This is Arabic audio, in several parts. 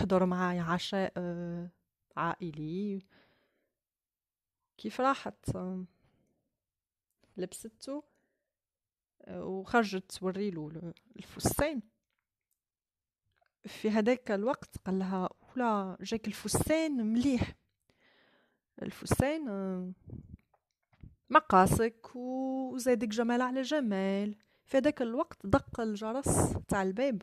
يحضر معايا عشاء آه، عائلي كيف راحت لبسته آه، وخرجت توريلو الفستان في هذاك الوقت قال لها ولا جاك الفستان مليح الفستان آه، مقاسك وزادك جمال على جمال في هذاك الوقت دق الجرس تاع الباب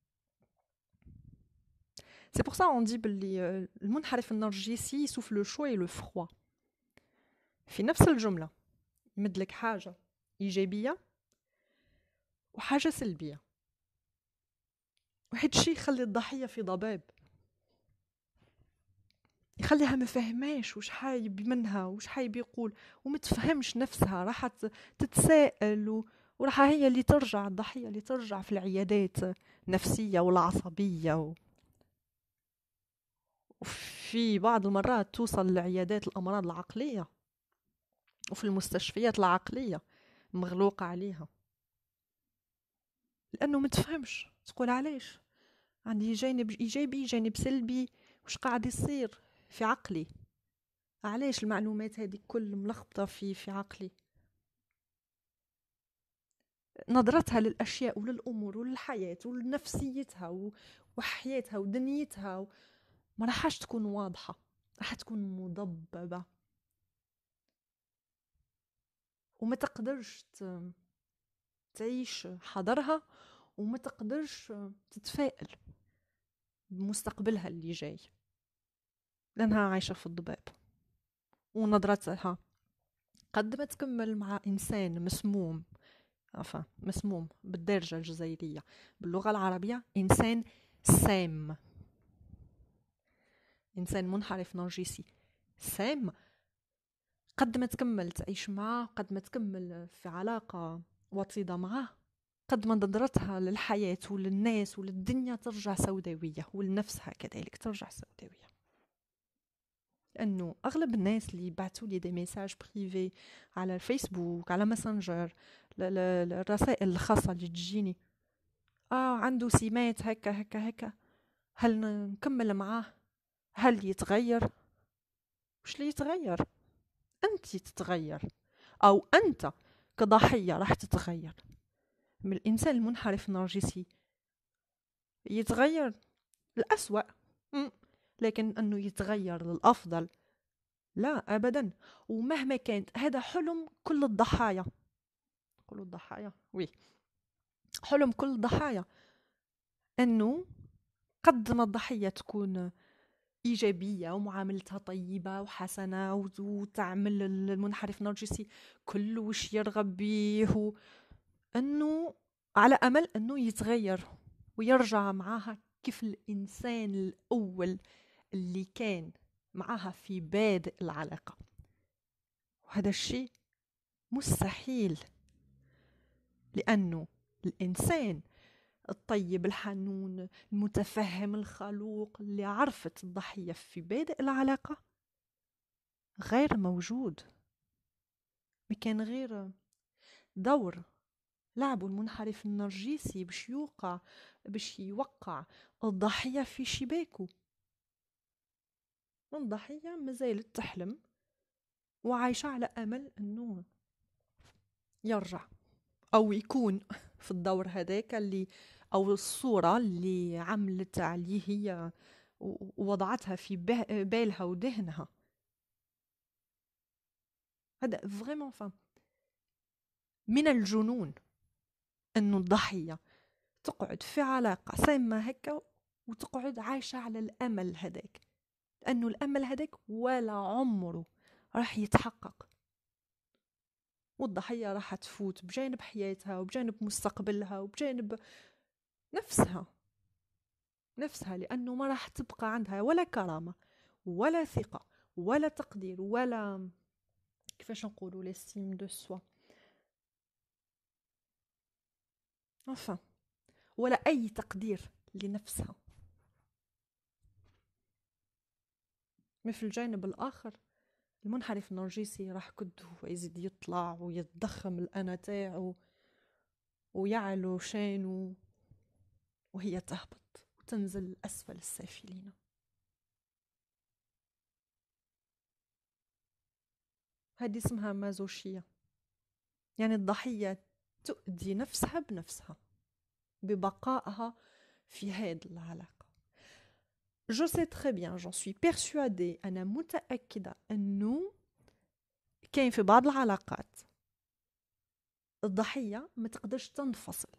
C'est pour ça on dit que المنحرف النرجسي يسوف le chaud et le froid. في نفس الجملة يمدلك حاجة إيجابية وحاجة سلبية وحيد شي يخلي الضحية في ضباب يخليها ما فاهماش واش حايب منها وش حايب يقول ومتفهمش نفسها راح تتساءل و... وراح هي اللي ترجع الضحية اللي ترجع في العيادات نفسية ولا عصبية و... وفي بعض المرات توصل لعيادات الأمراض العقلية وفي المستشفيات العقلية مغلوقة عليها لأنه تفهمش تقول علاش عندي جانب إيجابي جانب سلبي وش قاعد يصير في عقلي علاش المعلومات هذه كل ملخبطة في في عقلي نظرتها للأشياء وللأمور وللحياة ولنفسيتها وحياتها ودنيتها ما راحش تكون واضحة راح تكون مضببة وما تقدرش تعيش حضرها وما تقدرش تتفائل بمستقبلها اللي جاي لأنها عايشة في الضباب ونظرتها قد ما تكمل مع إنسان مسموم أفا مسموم بالدرجة الجزائرية باللغة العربية إنسان سام انسان منحرف نرجسي سام قد ما تكمل تعيش معاه قد ما تكمل في علاقه وطيده معاه قد ما نظرتها للحياه وللناس وللدنيا ترجع سوداويه ولنفسها كذلك ترجع سوداويه لانه اغلب الناس اللي بعثوا لي دي ميساج بريفي على الفيسبوك على ماسنجر الرسائل الخاصه اللي تجيني اه عنده سمات هكا هكا هكا هل نكمل معاه هل يتغير وش اللي يتغير انت تتغير او انت كضحيه راح تتغير من الانسان المنحرف النرجسي يتغير الاسوا لكن انه يتغير للافضل لا ابدا ومهما كانت هذا حلم كل الضحايا كل الضحايا وي حلم كل الضحايا انه قد ما الضحيه تكون ايجابيه ومعاملتها طيبه وحسنه وتعمل المنحرف النرجسي كل وش يرغب به انه على امل انه يتغير ويرجع معاها كيف الانسان الاول اللي كان معاها في بادئ العلاقه وهذا الشيء مستحيل لانه الانسان الطيب الحنون المتفهم الخلوق اللي عرفت الضحية في بادئ العلاقة غير موجود كان غير دور لعبوا المنحرف النرجسي باش يوقع باش يوقع الضحية في شباكه الضحية مازالت تحلم وعايشة على أمل أنه يرجع او يكون في الدور هذاك اللي او الصوره اللي عملت عليه هي ووضعتها في بالها ودهنها هذا فريمون فان من الجنون انه الضحيه تقعد في علاقه سامه هكا وتقعد عايشه على الامل هذاك لانه الامل هذاك ولا عمره راح يتحقق والضحية راح تفوت بجانب حياتها وبجانب مستقبلها وبجانب نفسها نفسها لأنه ما راح تبقى عندها ولا كرامة ولا ثقة ولا تقدير ولا كيفاش نقولوا ليستيم دو سوا enfin ولا أي تقدير لنفسها ما في الجانب الآخر المنحرف النرجسي راح كده يزيد يطلع ويتضخم الأنا تاعه ويعلو شانه وهي تهبط وتنزل أسفل السافلين هذه اسمها مازوشية يعني الضحية تؤذي نفسها بنفسها ببقائها في هذه العلاقة Je sais très bien, j'en suis persuadée, أنا متأكدة أنه كاين في بعض العلاقات الضحية ما تقدرش تنفصل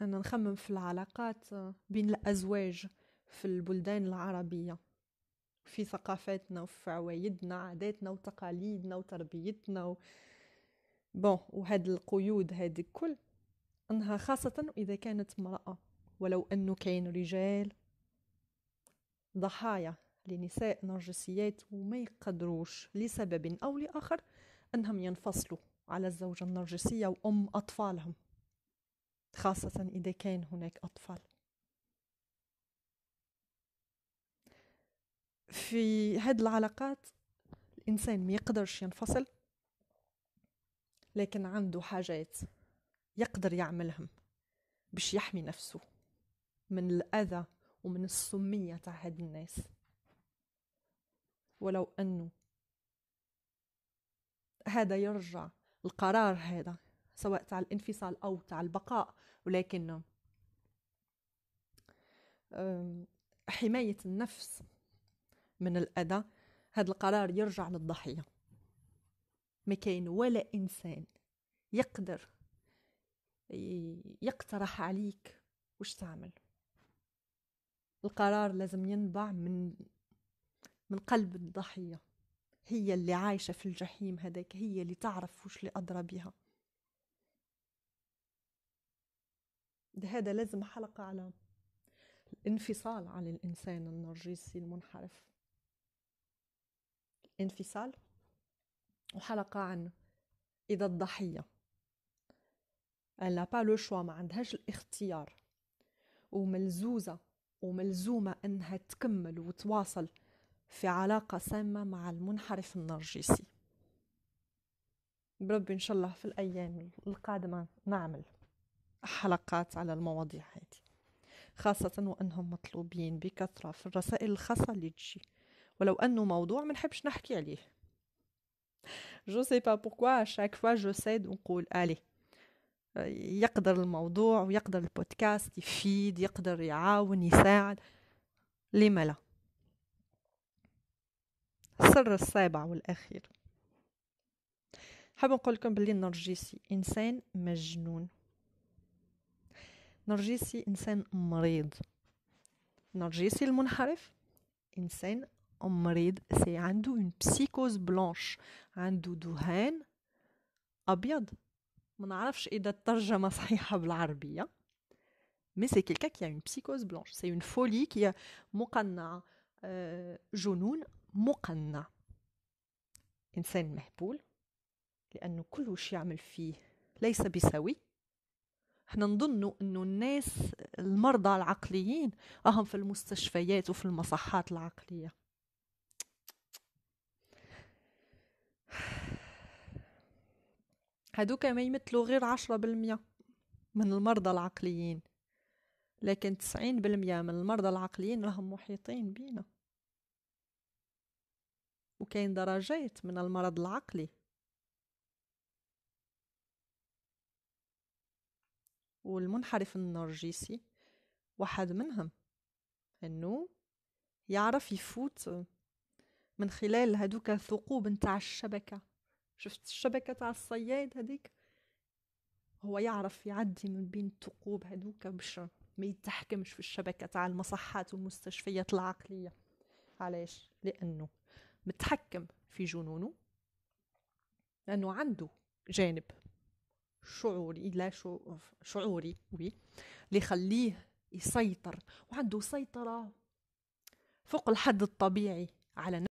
أنا نخمم في العلاقات بين الأزواج في البلدان العربية في ثقافاتنا وفي عوايدنا عاداتنا وتقاليدنا وتربيتنا و... بون وهاد القيود هادي كل انها خاصة اذا كانت امرأة ولو انه كاين رجال ضحايا لنساء نرجسيات وما يقدروش لسبب أو لآخر أنهم ينفصلوا على الزوجة النرجسية وأم أطفالهم خاصة إذا كان هناك أطفال في هاد العلاقات الإنسان ما يقدرش ينفصل لكن عنده حاجات يقدر يعملهم باش يحمي نفسه من الأذى ومن السمية تاع هاد الناس ولو أنه هذا يرجع القرار هذا سواء تاع الانفصال أو تاع البقاء ولكن حماية النفس من الأذى هذا القرار يرجع للضحية ما كاين ولا إنسان يقدر يقترح عليك وش تعمل القرار لازم ينبع من من قلب الضحية هي اللي عايشة في الجحيم هذاك هي اللي تعرف وش اللي أدرى بها هذا لازم حلقة على الانفصال عن الإنسان النرجسي المنحرف الانفصال وحلقة عن إذا الضحية لا با لو شوا ما عندهاش الاختيار وملزوزة وملزومة أنها تكمل وتواصل في علاقة سامة مع المنحرف النرجسي بربي إن شاء الله في الأيام القادمة نعمل حلقات على المواضيع هذه خاصة وأنهم مطلوبين بكثرة في الرسائل الخاصة اللي تجي ولو أنه موضوع ما نحبش نحكي عليه جو سي با شاك فوا جو سيد ونقول الي يقدر الموضوع ويقدر البودكاست يفيد يقدر يعاون يساعد لما لا السر السابع والأخير حاب نقول لكم بلي النرجسي إنسان مجنون نرجسي إنسان مريض نرجسي المنحرف إنسان مريض سي عنده اون بسيكوز بلانش عنده دهان أبيض ما نعرفش اذا الترجمه صحيحه بالعربيه مي سي كيلكا كي اون بسيكوز بلانش سي اون فولي كي مقنعه آه، جنون مقنع انسان مهبول لانه كل شيء يعمل فيه ليس بسوي احنا نظن انه الناس المرضى العقليين اهم في المستشفيات وفي المصحات العقليه هادوك ما يمثلوا غير عشرة بالمية من المرضى العقليين لكن تسعين بالمية من المرضى العقليين راهم محيطين بينا وكاين درجات من المرض العقلي والمنحرف النرجسي واحد منهم انه يعرف يفوت من خلال هدوك الثقوب نتاع الشبكه شفت الشبكة تاع الصياد هذيك هو يعرف يعدي من بين الثقوب هذوك باش ما يتحكمش في الشبكة تاع المصحات والمستشفيات العقلية علاش لأنه متحكم في جنونه لأنه عنده جانب شعوري لا شعوري وي اللي يخليه يسيطر وعنده سيطرة فوق الحد الطبيعي على